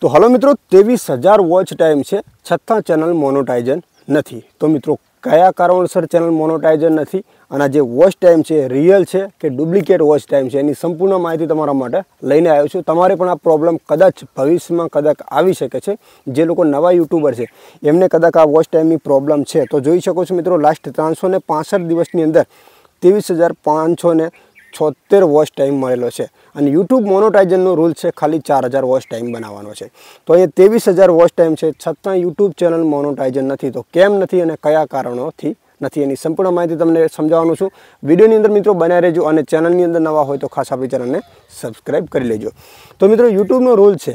તો હલો મિત્રો ત્રેવીસ હજાર વોચ ટાઈમ છે છતાં ચેનલ મોનોટાઇઝન નથી તો મિત્રો કયા કારણોસર ચેનલ મોનોટાઇઝન નથી અને જે વોચ ટાઈમ છે રિયલ છે કે ડુપ્લિકેટ વોચ ટાઈમ છે એની સંપૂર્ણ માહિતી તમારા માટે લઈને આવ્યો છું તમારે પણ આ પ્રોબ્લેમ કદાચ ભવિષ્યમાં કદાચ આવી શકે છે જે લોકો નવા યુટ્યુબર છે એમને કદાચ આ વોચ ટાઈમની પ્રોબ્લેમ છે તો જોઈ શકો છો મિત્રો લાસ્ટ ત્રણસો દિવસની અંદર ત્રેવીસ હજાર પાંચસો ને છોતેર વોચ ટાઈમ મળેલો છે અને યુટ્યુબ મોનોટાઇઝનનો રૂલ છે ખાલી ચાર હજાર વોચ ટાઈમ બનાવવાનો છે તો અહીંયા ત્રેવીસ હજાર વોચ ટાઈમ છે છતાં યુટ્યુબ ચેનલ મોનોટાઇઝન નથી તો કેમ નથી અને કયા કારણોથી નથી એની સંપૂર્ણ માહિતી તમને સમજાવવાનું છું વિડીયોની અંદર મિત્રો બનાવી રહેજો અને ચેનલની અંદર નવા હોય તો ખાસ આપણી ચેનલને સબસ્ક્રાઈબ કરી લેજો તો મિત્રો યુટ્યુબનો રૂલ છે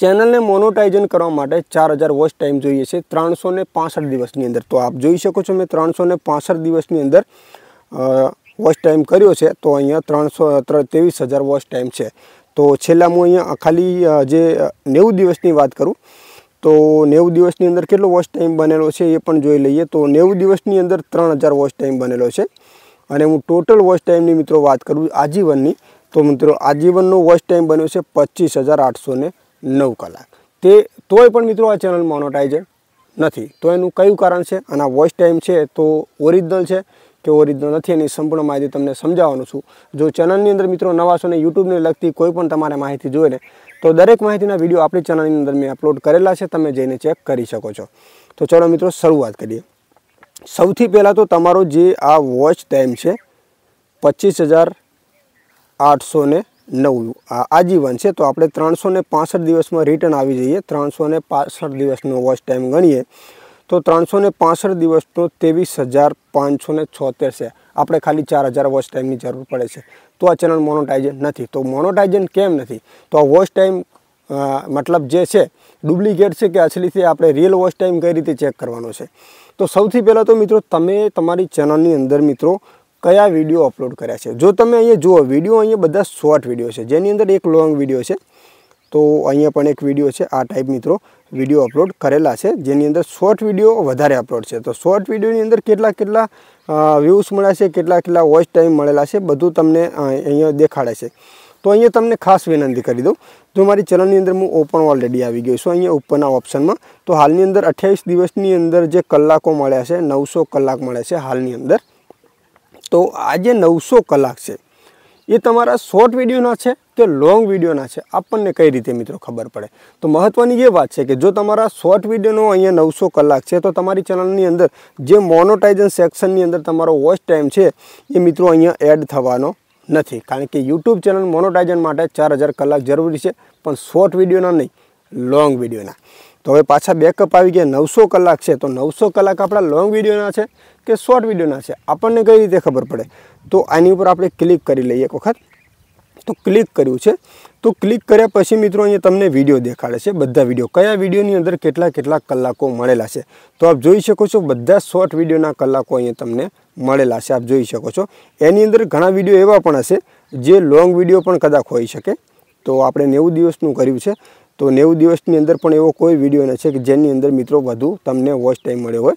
ચેનલને મોનોટાઇઝન કરવા માટે ચાર હજાર વોચ ટાઈમ જોઈએ છે ત્રણસો ને દિવસની અંદર તો આપ જોઈ શકો છો મેં ત્રણસો ને દિવસની અંદર વોસ્ટ ટાઈમ કર્યો છે તો અહીંયા 317 23000 વોસ્ટ ટાઈમ છે તો છેલામાં અહીંયા ખાલી જે 90 દિવસની વાત करूं તો 90 દિવસની અંદર કેટલો વોસ્ટ ટાઈમ બનેલો છે એ પણ જોઈ લઈએ તો 90 દિવસની અંદર 3000 વોસ્ટ ટાઈમ બનેલો છે અને હું ટોટલ વોસ્ટ ટાઈમ ની મિત્રો વાત કરું આજીવનની તો મિત્રો આજીવનનો વોસ્ટ ટાઈમ બને છે 25809 કલાક તે તોય પણ મિત્રો આ ચેનલ મોનેટાઈઝર નથી તો એનું કયું કારણ છે અને આ વોસ્ટ ટાઈમ છે તો ઓરિજિનલ છે કેવો રીતનો નથી એની સંપૂર્ણ માહિતી તમને સમજાવવાનું છું જો ચેનલની અંદર મિત્રો નવા છો ને યુટ્યુબને લગતી કોઈ પણ તમારે માહિતી જોઈએ ને તો દરેક માહિતીના વિડીયો આપણી ચેનલની અંદર મેં અપલોડ કરેલા છે તમે જઈને ચેક કરી શકો છો તો ચલો મિત્રો શરૂઆત કરીએ સૌથી પહેલાં તો તમારો જે આ વોચ ટાઈમ છે પચીસ હજાર આઠસો ને નવ આજીવન છે તો આપણે ત્રણસો ને દિવસમાં રિટર્ન આવી જઈએ ત્રણસો ને દિવસનો વોચ ટાઈમ ગણીએ તો 365 દિવસ તો 23576 છે આપણે ખાલી 4000 વોચ ટાઈમની જરૂર પડે છે તો આ ચેનલ મોનોટાઇઝર નથી તો મોનોટાઇઝન કેમ નથી તો વોચ ટાઈમ મતલબ જે છે ડુપ્લિકેટ છે કે અસલી થી આપણે real watch time કઈ રીતે ચેક કરવાનો છે તો સૌથી પહેલા તો મિત્રો તમે તમારી ચેનલની અંદર મિત્રો કયા વિડિયો અપલોડ કર્યા છે જો તમે અહીં જુઓ વિડિયો અહીં બધા શોર્ટ વિડિયો છે જેની અંદર એક લોંગ વિડિયો છે તો અહીંયા પણ એક વિડિયો છે આ ટાઈપ મિત્રો वीडियो अपलोड કરેલા છે જે ની અંદર શોર્ટ વિડિયો વધારે અપલોડ છે તો શોર્ટ વિડિયો ની અંદર કેટલા કેટલા વ્યુઝ મળ્યા છે કેટલા કેટલા વોચ ટાઈમ મળેલા છે બધું તમને અહીંયા દેખાડે છે તો અહીંયા તમને ખાસ વિનંતી કરી દો તો મારી ચેનલ ની અંદર હું ઓપન ઓલરેડી આવી ગઈ છું અહીંયા ઉપરના ઓપ્શનમાં તો હાલની અંદર 28 દિવસની અંદર જે કલાકો મળ્યા છે 900 કલાક મળ્યા છે હાલની અંદર તો આ જે 900 કલાક છે એ તમારા શોર્ટ વિડીયોના છે કે લોંગ વિડીયોના છે આપણને કઈ રીતે મિત્રો ખબર પડે તો મહત્ત્વની એ વાત છે કે જો તમારા શોર્ટ વિડીયોનો અહીંયા નવસો કલાક છે તો તમારી ચેનલની અંદર જે મોનોટાઇઝન સેક્શનની અંદર તમારો વોચ ટાઈમ છે એ મિત્રો અહીંયા એડ થવાનો નથી કારણ કે યુટ્યુબ ચેનલ મોનોટાઇઝન માટે ચાર કલાક જરૂરી છે પણ શોર્ટ વિડીયોના નહીં લોંગ વિડીયોના તો હવે પાછા બેકઅપ આવી ગયા નવસો કલાક છે તો નવસો કલાક આપણા લોંગ વિડીયોના છે કે શોર્ટ વિડીયોના છે આપણને કઈ રીતે ખબર પડે તો આની ઉપર આપણે ક્લિક કરી લઈએ એક વખત તો ક્લિક કર્યું છે તો ક્લિક કર્યા પછી મિત્રો અહીંયા તમને વિડીયો દેખાડે છે બધા વિડીયો કયા વિડીયોની અંદર કેટલા કેટલા કલાકો મળેલા છે તો આપ જોઈ શકો છો બધા શોર્ટ વિડીયોના કલાકો અહીંયા તમને મળેલા છે આપ જોઈ શકો છો એની અંદર ઘણા વિડીયો એવા પણ હશે જે લોંગ વિડીયો પણ કદાચ હોઈ શકે તો આપણે નેવું દિવસનું કર્યું છે તો 90 દિવસની અંદર પણ એવો કોઈ વિડિયો નથી કે જેની અંદર મિત્રો વધુ તમને વોચ ટાઈમ મળ્યો હોય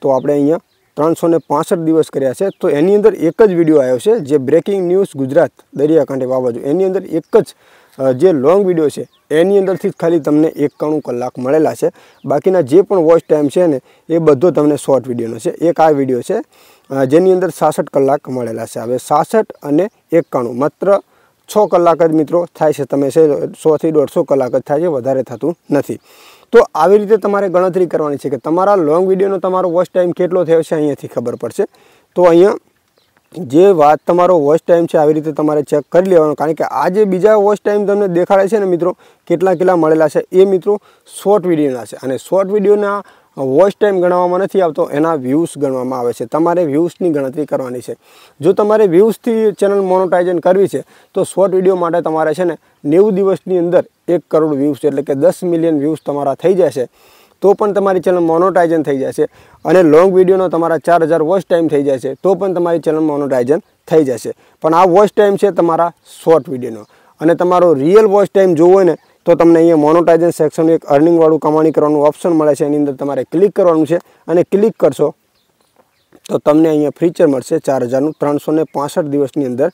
તો આપણે અહીંયા 365 દિવસ કર્યા છે તો એની અંદર એક જ વિડિયો આવ્યો છે જે બ્રેકિંગ ન્યૂઝ ગુજરાત દરિયાકાંઠે વાવાઝો એની અંદર એક જ જે લોંગ વિડિયો છે એની અંદર થી ખાલી તમને 91 કલાક મળેલા છે બાકીના જે પણ વોચ ટાઈમ છે ને એ બધું તમને શોર્ટ વિડિયોનો છે એક આ વિડિયો છે જેની અંદર 66 કલાક મળેલા છે હવે 66 અને 91 માત્ર 6 કલાક આજ મિત્રો થાય છે તમને છે 100 થી 150 કલાક જ થાય વધારે થતું નથી તો આવી રીતે તમારે ગણતરી કરવાની છે કે તમારું લોંગ વિડિયોનો તમારો વોચ ટાઈમ કેટલો થયો છે અહીંયાથી ખબર પડશે તો અહીંયા જે વાત તમારો વોચ ટાઈમ છે આવી રીતે તમારે ચેક કરી લેવાનો કારણ કે આ જે બીજા વોચ ટાઈમ તમને દેખાડ્યા છે ને મિત્રો કેટલા-કેટલા મળેલા છે એ મિત્રો શોર્ટ વિડિયોના છે અને શોર્ટ વિડિયોના વોચ ટાઈમ ગણવામાં નથી આવતો એના વ્યૂસ ગણવામાં આવે છે તમારે વ્યૂસની ગણતરી કરવાની છે જો તમારા વ્યૂસ થી ચેનલ મોનેટાઇઝન કરવી છે તો શોર્ટ વિડિયો માટે તમારા છે ને 90 દિવસની અંદર 1 કરોડ વ્યૂસ એટલે કે 10 મિલિયન વ્યૂસ તમારું થઈ જશે તો પણ તમારી ચેનલ મોનેટાઇઝન થઈ જશે અને લોંગ વિડિયોનો તમાર 4000 વોચ ટાઈમ થઈ જશે તો પણ તમારી ચેનલ મોનેટાઇઝન થઈ જશે પણ આ વોચ ટાઈમ છે તમાર શોર્ટ વિડિયોનો અને તમારો real વોચ ટાઈમ જોવો ને તો તમે અહીંયા મોનોટાઇઝર સેક્શન એક અર્નિંગ વાળું કમાણી કરવાનો ઓપ્શન મળે છે એની અંદર તમારે ક્લિક કરવાનું છે અને ક્લિક કરશો તો તમને અહીંયા ફ્રીચર મળશે 4365 દિવસની અંદર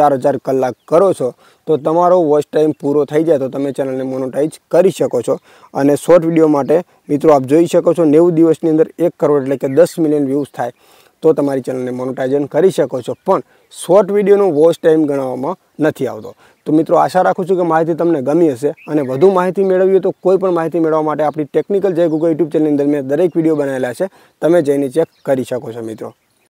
4000 કલાક કરો છો તો તમારો વોચ ટાઈમ પૂરો થઈ જાય તો તમે ચેનલને મોનોટાઇઝ કરી શકો છો અને શોર્ટ વિડિયો માટે મિત્રો આપ જોઈ શકો છો 90 દિવસની અંદર 1 કરોડ એટલે કે 10 મિલિયન વ્યૂઝ થાય તો તમારી ચેનલને મોનોટાઇઝન કરી શકો છો પણ શોર્ટ વિડિયોનો વોચ ટાઈમ ગણવામાં નથી આવતો તો મિત્રો આશા રાખું છું કે માહિતી તમને ગમી હશે અને વધુ માહિતી મેળવવી તો કોઈ પણ માહિતી મેળવવા માટે આપણી ટેકનિકલ જય ગૂગલ યુટ્યુબ ચેનલની અંદર મેં દરેક વિડીયો બનાવેલા છે તમે જઈને ચેક કરી શકો છો મિત્રો